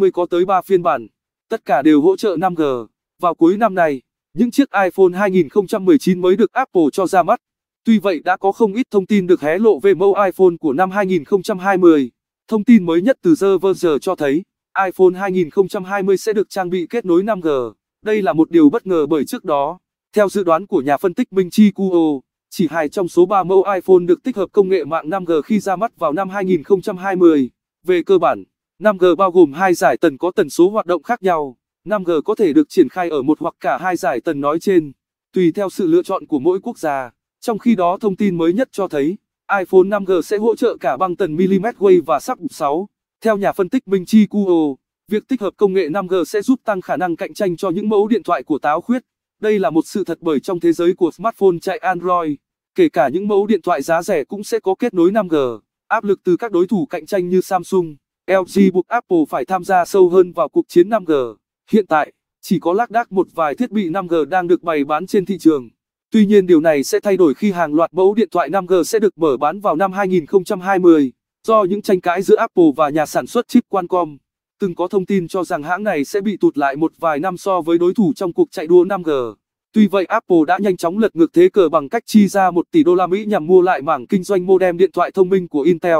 20 có tới 3 phiên bản, tất cả đều hỗ trợ 5G. Vào cuối năm nay. những chiếc iPhone 2019 mới được Apple cho ra mắt. Tuy vậy đã có không ít thông tin được hé lộ về mẫu iPhone của năm 2020. Thông tin mới nhất từ The Verge cho thấy, iPhone 2020 sẽ được trang bị kết nối 5G. Đây là một điều bất ngờ bởi trước đó, theo dự đoán của nhà phân tích Minh Chi Kuo, chỉ hai trong số 3 mẫu iPhone được tích hợp công nghệ mạng 5G khi ra mắt vào năm 2020. Về cơ bản, 5G bao gồm hai giải tần có tần số hoạt động khác nhau. 5G có thể được triển khai ở một hoặc cả hai giải tần nói trên, tùy theo sự lựa chọn của mỗi quốc gia. Trong khi đó thông tin mới nhất cho thấy, iPhone 5G sẽ hỗ trợ cả băng tần mm wave và sub 6. Theo nhà phân tích Minh Chi Kuo, việc tích hợp công nghệ 5G sẽ giúp tăng khả năng cạnh tranh cho những mẫu điện thoại của táo khuyết. Đây là một sự thật bởi trong thế giới của smartphone chạy Android, kể cả những mẫu điện thoại giá rẻ cũng sẽ có kết nối 5G. Áp lực từ các đối thủ cạnh tranh như Samsung LG buộc Apple phải tham gia sâu hơn vào cuộc chiến 5G. Hiện tại, chỉ có lác đác một vài thiết bị 5G đang được bày bán trên thị trường. Tuy nhiên điều này sẽ thay đổi khi hàng loạt mẫu điện thoại 5G sẽ được mở bán vào năm 2020, do những tranh cãi giữa Apple và nhà sản xuất chip Qualcomm. Từng có thông tin cho rằng hãng này sẽ bị tụt lại một vài năm so với đối thủ trong cuộc chạy đua 5G. Tuy vậy Apple đã nhanh chóng lật ngược thế cờ bằng cách chi ra 1 tỷ đô la Mỹ nhằm mua lại mảng kinh doanh modem điện thoại thông minh của Intel.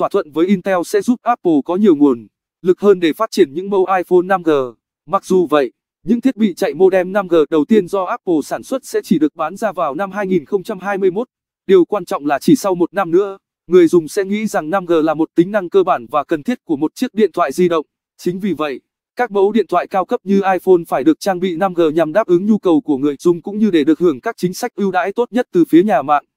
Thỏa thuận với Intel sẽ giúp Apple có nhiều nguồn lực hơn để phát triển những mẫu iPhone 5G. Mặc dù vậy, những thiết bị chạy modem 5G đầu tiên do Apple sản xuất sẽ chỉ được bán ra vào năm 2021. Điều quan trọng là chỉ sau một năm nữa, người dùng sẽ nghĩ rằng 5G là một tính năng cơ bản và cần thiết của một chiếc điện thoại di động. Chính vì vậy, các mẫu điện thoại cao cấp như iPhone phải được trang bị 5G nhằm đáp ứng nhu cầu của người dùng cũng như để được hưởng các chính sách ưu đãi tốt nhất từ phía nhà mạng.